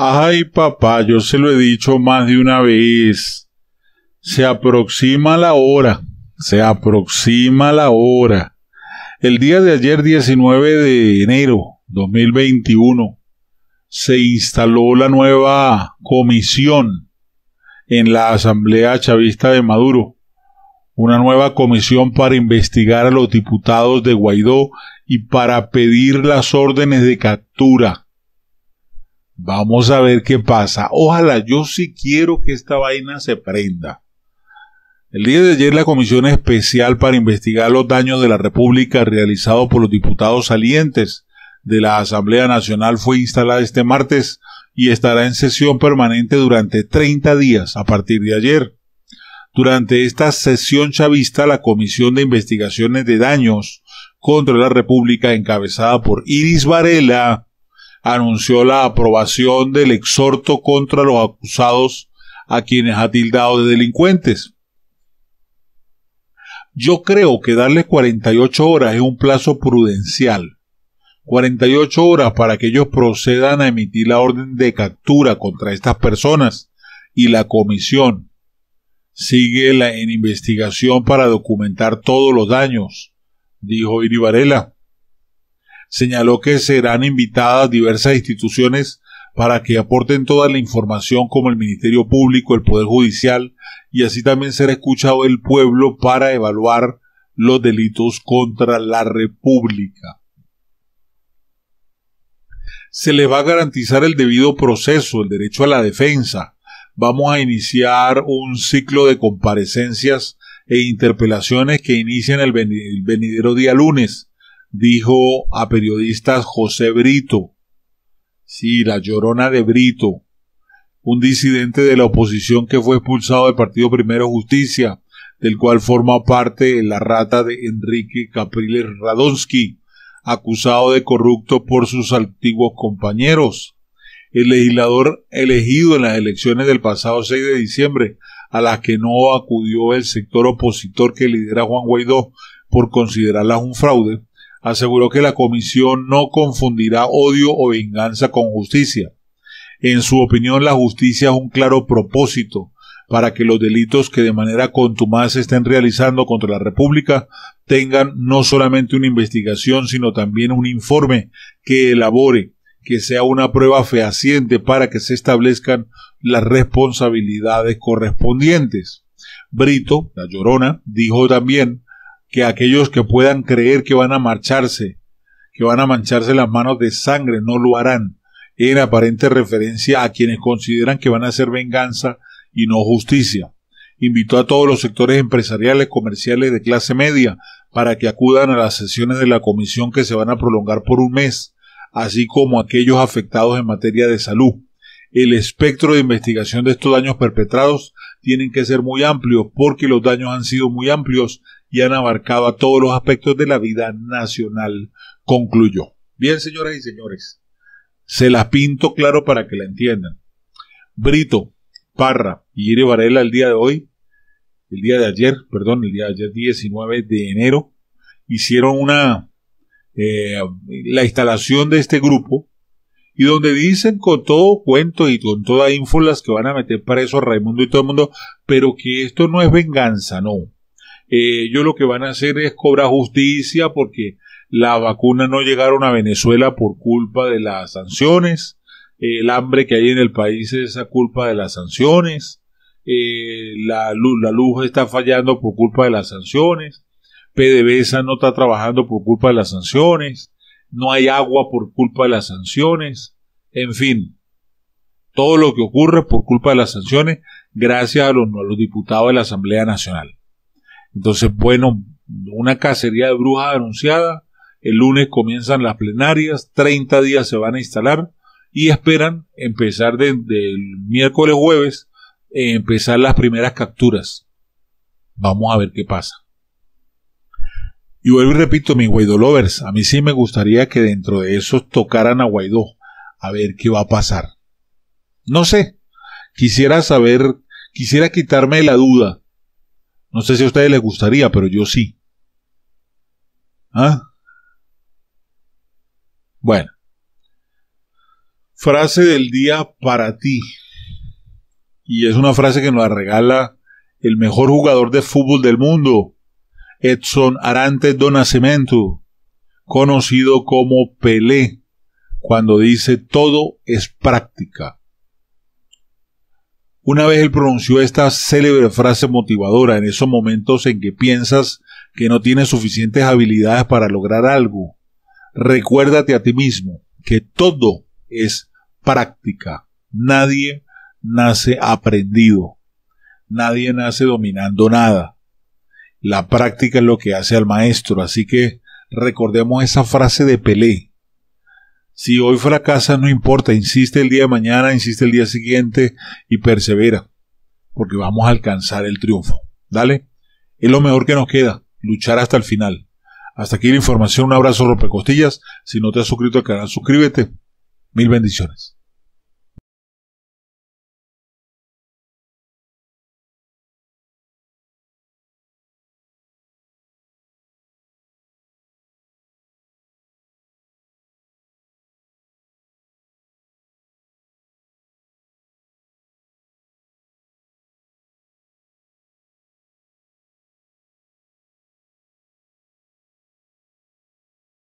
Ay, papá, yo se lo he dicho más de una vez. Se aproxima la hora, se aproxima la hora. El día de ayer 19 de enero 2021 se instaló la nueva comisión en la Asamblea Chavista de Maduro, una nueva comisión para investigar a los diputados de Guaidó y para pedir las órdenes de captura Vamos a ver qué pasa. Ojalá, yo sí quiero que esta vaina se prenda. El día de ayer la Comisión Especial para investigar los daños de la República realizado por los diputados salientes de la Asamblea Nacional fue instalada este martes y estará en sesión permanente durante 30 días a partir de ayer. Durante esta sesión chavista, la Comisión de Investigaciones de Daños contra la República, encabezada por Iris Varela, anunció la aprobación del exhorto contra los acusados a quienes ha tildado de delincuentes. Yo creo que darles 48 horas es un plazo prudencial. 48 horas para que ellos procedan a emitir la orden de captura contra estas personas y la comisión. Sigue la, en investigación para documentar todos los daños, dijo Iri Varela señaló que serán invitadas diversas instituciones para que aporten toda la información como el Ministerio Público, el Poder Judicial, y así también será escuchado el pueblo para evaluar los delitos contra la República. Se les va a garantizar el debido proceso, el derecho a la defensa. Vamos a iniciar un ciclo de comparecencias e interpelaciones que inician el venidero día lunes dijo a periodistas José Brito, sí, la llorona de Brito, un disidente de la oposición que fue expulsado del Partido Primero Justicia, del cual forma parte la rata de Enrique Capriles Radonsky, acusado de corrupto por sus antiguos compañeros. El legislador elegido en las elecciones del pasado 6 de diciembre, a las que no acudió el sector opositor que lidera Juan Guaidó por considerarlas un fraude, aseguró que la comisión no confundirá odio o venganza con justicia. En su opinión, la justicia es un claro propósito para que los delitos que de manera contumaz se estén realizando contra la República tengan no solamente una investigación, sino también un informe que elabore, que sea una prueba fehaciente para que se establezcan las responsabilidades correspondientes. Brito, la llorona, dijo también que aquellos que puedan creer que van a marcharse, que van a mancharse las manos de sangre, no lo harán, en aparente referencia a quienes consideran que van a hacer venganza y no justicia. Invitó a todos los sectores empresariales, comerciales de clase media para que acudan a las sesiones de la comisión que se van a prolongar por un mes, así como aquellos afectados en materia de salud. El espectro de investigación de estos daños perpetrados tienen que ser muy amplios porque los daños han sido muy amplios y han abarcado a todos los aspectos de la vida nacional, concluyó. Bien, señoras y señores, se las pinto claro para que la entiendan. Brito, Parra y Iri Varela el día de hoy, el día de ayer, perdón, el día de ayer 19 de enero, hicieron una, eh, la instalación de este grupo y donde dicen con todo cuento y con toda info que van a meter preso a Raimundo y todo el mundo, pero que esto no es venganza, no. Eh, ellos lo que van a hacer es cobrar justicia porque las vacunas no llegaron a Venezuela por culpa de las sanciones, eh, el hambre que hay en el país es a culpa de las sanciones, eh, la, luz, la luz está fallando por culpa de las sanciones, PDVSA no está trabajando por culpa de las sanciones, no hay agua por culpa de las sanciones, en fin, todo lo que ocurre por culpa de las sanciones, gracias a los, diputados de la Asamblea Nacional. Entonces, bueno, una cacería de brujas anunciada, el lunes comienzan las plenarias, 30 días se van a instalar y esperan empezar desde el miércoles jueves, eh, empezar las primeras capturas. Vamos a ver qué pasa. Y vuelvo y repito, mis Guaidó lovers, a mí sí me gustaría que dentro de esos tocaran a Guaidó, a ver qué va a pasar. No sé, quisiera saber, quisiera quitarme la duda. No sé si a ustedes les gustaría, pero yo sí. ¿Ah? Bueno. Frase del día para ti. Y es una frase que nos la regala el mejor jugador de fútbol del mundo, Edson Arantes do Nascimento, conocido como Pelé, cuando dice todo es práctica. Una vez él pronunció esta célebre frase motivadora en esos momentos en que piensas que no tienes suficientes habilidades para lograr algo. Recuérdate a ti mismo que todo es práctica. Nadie nace aprendido. Nadie nace dominando nada. La práctica es lo que hace al maestro, así que recordemos esa frase de Pelé. Si hoy fracasa, no importa, insiste el día de mañana, insiste el día siguiente y persevera, porque vamos a alcanzar el triunfo. Dale, es lo mejor que nos queda, luchar hasta el final. Hasta aquí la información, un abrazo Costillas. Si no te has suscrito al canal, suscríbete. Mil bendiciones.